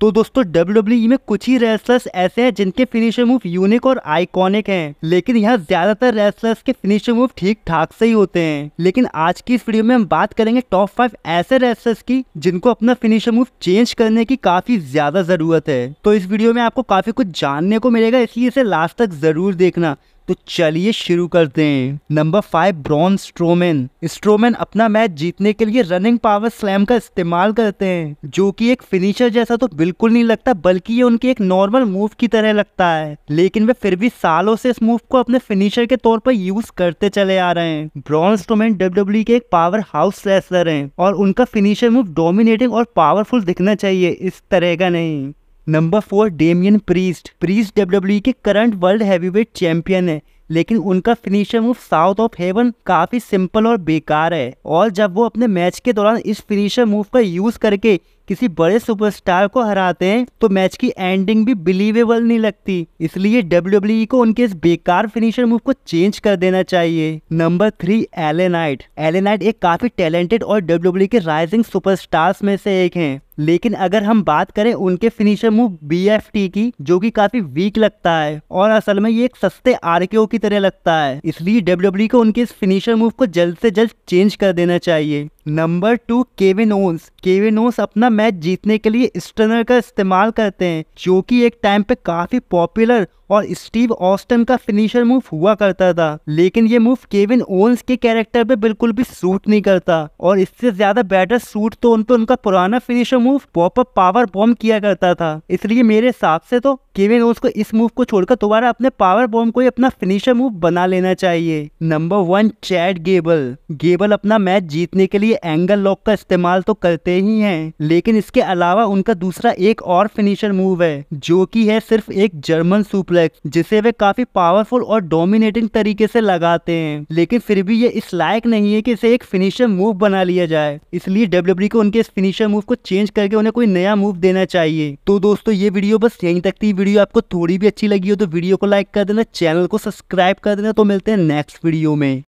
तो दोस्तों W e में कुछ ही रेसलर्स ऐसे हैं जिनके फिनिशर मूव यूनिक और आइकॉनिक हैं लेकिन यहाँ ज्यादातर रेसलर्स के फिनिशर मूव ठीक ठाक से ही होते हैं लेकिन आज की इस वीडियो में हम बात करेंगे टॉप फाइव ऐसे रेसलर्स की जिनको अपना फिनिशर मूव चेंज करने की काफी ज्यादा जरूरत है तो इस वीडियो में आपको काफी कुछ जानने को मिलेगा इसलिए इसे लास्ट तक जरूर देखना तो चलिए शुरू करते हैं number five Braun Strowman Strowman अपना मैच जीतने के लिए रनिंग पावर स्लैम का इस्तेमाल करते हैं जो कि एक फिनिशर जैसा तो बिल्कुल नहीं लगता बल्कि ये उनके एक नॉर्मल मूव की तरह लगता है लेकिन वे फिर भी सालों से इस मूव को अपने फिनिशर के तौर पर यूज करते चले आ रहे हैं ब्रॉन स्ट्रोमेन डब्ल्यू के एक पावर हाउस रेसलर है और उनका फिनिशर मूव डोमिनेटिंग और पावरफुल दिखना चाहिए इस तरह का नहीं number four Damian Priest Priest W के करंट वर्ल्ड हैवीवेट चैंपियन है लेकिन उनका finisher move South of Heaven काफी सिंपल और बेकार है और जब वो अपने मैच के दौरान इस फिनिशर मूव का यूज करके किसी बड़े सुपरस्टार को हराते हैं तो मैच की एंडिंग भी बिलीवेबल नहीं लगती इसलिए डब्ल्यू e को उनके इस बेकार फिनिशर मूव को चेंज कर देना चाहिए नंबर थ्री एलेनाइट एलेनाइट एक काफी टैलेंटेड और डब्ल्यू e के राइजिंग सुपरस्टार्स में से एक हैं लेकिन अगर हम बात करें उनके finisher move B F T की जो कि काफी वीक लगता है और असल में ये एक सस्ते आर की तरह लगता है इसलिए डब्ल्यू e को उनके इस फिनिशर मूव को जल्द से जल्द चेंज कर देना चाहिए number two Kevin Owens Kevin Owens अपना मैच जीतने के लिए स्टनर का इस्तेमाल करते हैं जो कि एक टाइम पे काफी पॉपुलर और स्टीव ऑस्टन का फिनिशर मूव हुआ करता था लेकिन ये मूव केविन ओन्स के कैरेक्टर पे बिल्कुल भी सूट नहीं करता और इससे ज्यादा बेटर सूट तो उन पर उनका पुराना finisher move pop up power bomb किया करता था इसलिए मेरे हिसाब से तो केविन ओन्स को इस मूव को छोड़कर दोबारा अपने पावर बॉम्ब को ही अपना फिनिशर मूव बना लेना चाहिए number one Chad Gable Gable अपना मैच जीतने के लिए एंगल लॉक का इस्तेमाल तो करते ही है लेकिन इसके अलावा उनका दूसरा एक और फिनिशर मूव है जो की है सिर्फ एक जर्मन सुपर कॉम्प्लेक्स जिसे वे काफी पावरफुल और डोमिनेटिंग तरीके से लगाते हैं लेकिन फिर भी ये इस लायक नहीं है कि इसे एक फिनिशर मूव बना लिया जाए इसलिए डब्ल्यू को उनके इस फिनिशर मूव को चेंज करके उन्हें कोई नया मूव देना चाहिए तो दोस्तों ये वीडियो बस यहीं तक थी वीडियो आपको थोड़ी भी अच्छी लगी हो तो वीडियो को लाइक कर देना चैनल को सब्सक्राइब कर देना तो मिलते हैं नेक्स्ट वीडियो में